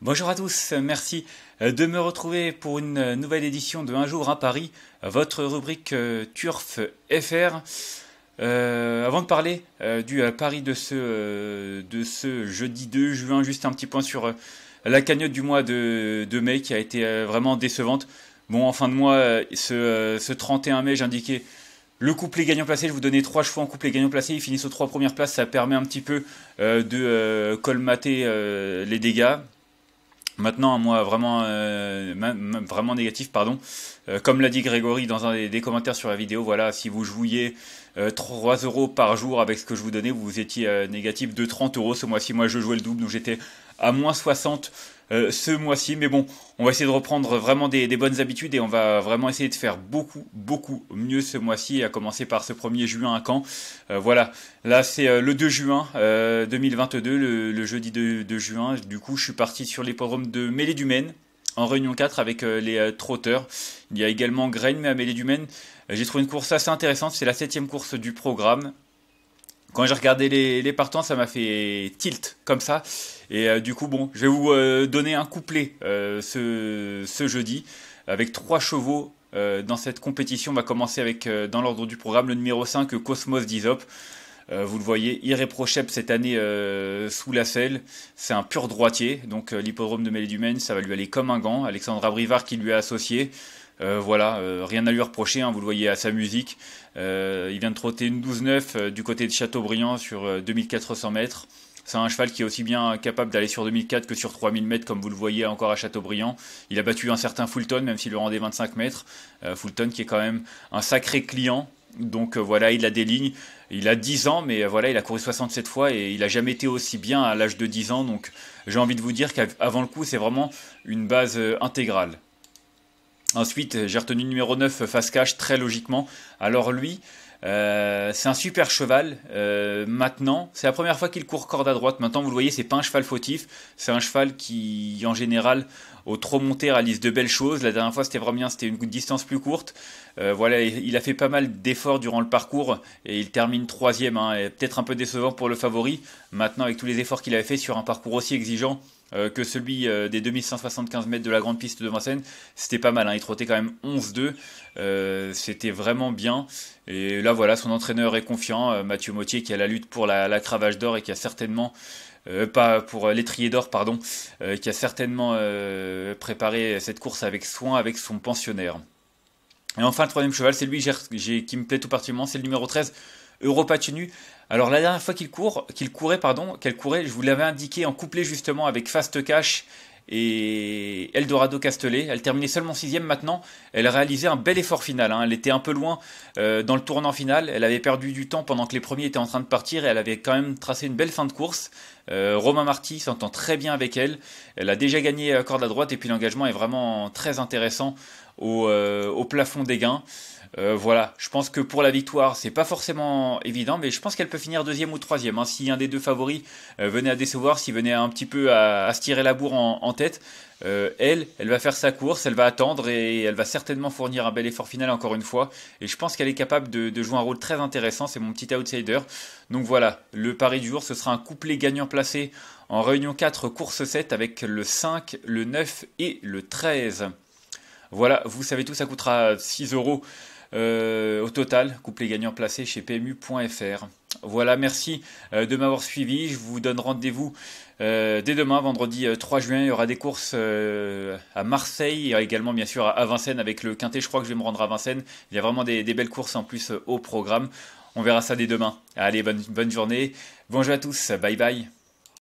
Bonjour à tous, merci euh, de me retrouver pour une euh, nouvelle édition de Un jour à Paris, votre rubrique euh, Turf FR. avant de parler du Paris de ce, de ce jeudi 2 juin, juste un petit point sur la cagnotte du mois de, mai qui a été vraiment décevante. Bon, en fin de mois, ce, 31 mai, j'indiquais le couplet gagnant placé, je vous donnais trois chevaux en couplet gagnant placé, ils finissent aux trois premières places, ça permet un petit peu de colmater les dégâts. Maintenant, moi, vraiment, euh, vraiment négatif, pardon. Euh, comme l'a dit Grégory dans un des, des, commentaires sur la vidéo, voilà, si vous jouiez 3 euh, euros par jour avec ce que je vous donnais, vous étiez euh, négatif de 30 euros ce mois-ci. Moi, je jouais le double, donc j'étais à moins 60 euh, ce mois-ci. Mais bon, on va essayer de reprendre vraiment des, bonnes habitudes et on va vraiment essayer de faire beaucoup, beaucoup mieux ce mois-ci, à commencer par ce 1er juin à Caen. voilà, là c'est le 2 juin 2022, le, jeudi 2, juin. Du coup, je suis parti sur l'hippodrome de Mêlée du Maine en réunion 4 avec euh, les euh, trotteurs. Il y a également Grain mais du Dumaine. Euh, j'ai trouvé une course assez intéressante, c'est la septième course du programme. Quand j'ai regardé les, partants, ça m'a fait tilt comme ça. Et du coup, bon, je vais vous donner un couplet ce, jeudi avec trois chevaux dans cette compétition. On va commencer avec, dans l'ordre du programme, le numéro 5, Cosmos Disope. Euh, vous le voyez, irréprochable cette année euh, sous la selle. C'est un pur droitier, donc euh, l'hippodrome de Maine, ça va lui aller comme un gant. Alexandre Brivard qui lui a associé. voilà, rien à lui reprocher, hein, vous le voyez à sa musique. il vient de trotter une 12-9 du côté de Châteaubriand sur 2400 mètres. C'est un cheval qui est aussi bien capable d'aller sur 2004 que sur 3000 mètres, comme vous le voyez encore à Châteaubriand. Il a battu un certain Fulton, même s'il le rendait 25 mètres. Fulton qui est quand même un sacré client. Donc euh, voilà, il a des lignes. Il a 10 ans, mais euh, voilà, il a couru 67 fois et il a jamais été aussi bien à l'âge de 10 ans. Donc j'ai envie de vous dire qu'avant le coup, c'est vraiment une base euh, intégrale. Ensuite, j'ai retenu numéro 9, face Cash, très logiquement. Alors lui, euh, c'est un super cheval. Euh, maintenant, c'est la première fois qu'il court corde à droite. Maintenant, vous le voyez, c'est pas un cheval fautif. C'est un cheval qui, en général, au trop monté, réalise de belles choses. La dernière fois, c'était vraiment bien, c'était une distance plus courte. Euh, voilà, il a fait pas mal d'efforts durant le parcours et il termine troisième. Hein, peut-être un peu décevant pour le favori. Maintenant, avec tous les efforts qu'il avait fait sur un parcours aussi exigeant, euh, que celui euh, des 2175 mètres de la grande piste de Vincennes. C'était pas mal, hein. il trottait quand même 11-2. Euh, c'était vraiment bien. Et là, voilà, son entraîneur est confiant, Mathieu Mottier, qui a la lutte pour la, cravache d'or et qui a certainement. pas pour l'étrier d'or, pardon, qui a certainement préparé cette course avec soin avec son pensionnaire. Et enfin, le troisième cheval, c'est lui qui me plaît tout particulièrement, c'est le numéro 13, Europa Tenu. Alors la dernière fois qu'il court, qu'il courait, pardon, qu'elle courait, je vous l'avais indiqué en couplet justement avec Fast Cash et Eldorado Castellet. Elle terminait seulement sixième maintenant. Elle réalisait un bel effort final. Hein. Elle était un peu loin euh, dans le tournant final. Elle avait perdu du temps pendant que les premiers étaient en train de partir et elle avait quand même tracé une belle fin de course. Euh, Romain Marty s'entend très bien avec elle. Elle a déjà gagné à euh, corde à droite et puis l'engagement est vraiment très intéressant au, plafond des gains. voilà, je pense que pour la victoire, c'est pas forcément évident, mais je pense qu'elle peut finir deuxième ou troisième. Hein, si un des deux favoris venait à décevoir, s'il venait un petit peu à, se tirer la bourre en tête. Euh, elle, elle va faire sa course, elle va attendre et elle va certainement fournir un bel effort final encore une fois. Et je pense qu'elle est capable de, jouer un rôle très intéressant, c'est mon petit outsider. Donc voilà, le pari du jour, ce sera un couplet gagnant placé en réunion 4, course 7 avec le 5, le 9 et le 13. Voilà, vous savez tout, ça coûtera 6 euros euh, au total, couplet gagnant placé chez PMU.fr. Voilà, merci euh, de m'avoir suivi. Je vous donne rendez-vous euh, dès demain, vendredi 3 euh, juin. Il y aura des courses à Marseille et également, bien sûr, à Vincennes avec le Quintet. Je crois que je vais me rendre à Vincennes. Il y a vraiment des, belles courses en plus au programme. On verra ça dès demain. Allez, bonne, bonne journée. Bonjour à tous. Bye bye.